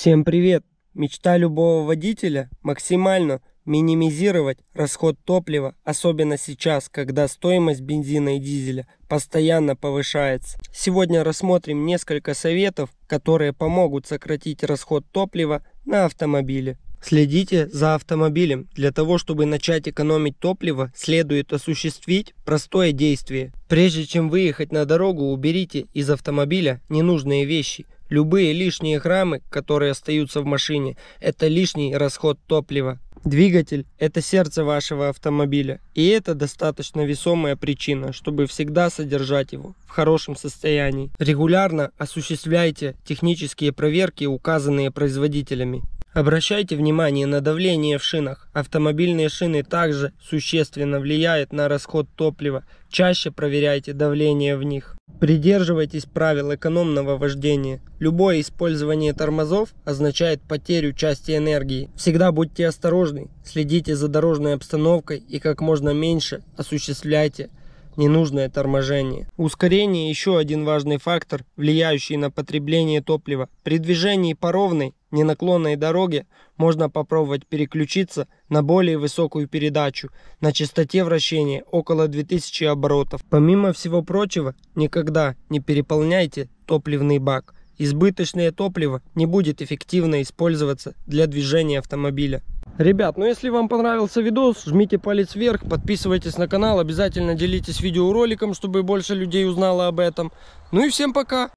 Всем привет! Мечта любого водителя – максимально минимизировать расход топлива, особенно сейчас, когда стоимость бензина и дизеля постоянно повышается. Сегодня рассмотрим несколько советов, которые помогут сократить расход топлива на автомобиле. Следите за автомобилем. Для того, чтобы начать экономить топливо, следует осуществить простое действие. Прежде чем выехать на дорогу, уберите из автомобиля ненужные вещи – Любые лишние храмы, которые остаются в машине, это лишний расход топлива. Двигатель – это сердце вашего автомобиля, и это достаточно весомая причина, чтобы всегда содержать его в хорошем состоянии. Регулярно осуществляйте технические проверки, указанные производителями. Обращайте внимание на давление в шинах. Автомобильные шины также существенно влияют на расход топлива. Чаще проверяйте давление в них. Придерживайтесь правил экономного вождения. Любое использование тормозов означает потерю части энергии. Всегда будьте осторожны, следите за дорожной обстановкой и как можно меньше осуществляйте ненужное торможение. Ускорение – еще один важный фактор, влияющий на потребление топлива. При движении по ровной ненаклонной дороге можно попробовать переключиться на более высокую передачу на частоте вращения около 2000 оборотов. Помимо всего прочего, никогда не переполняйте топливный бак. Избыточное топливо не будет эффективно использоваться для движения автомобиля. Ребят, ну если вам понравился видос, жмите палец вверх, подписывайтесь на канал, обязательно делитесь видеороликом, чтобы больше людей узнало об этом. Ну и всем пока!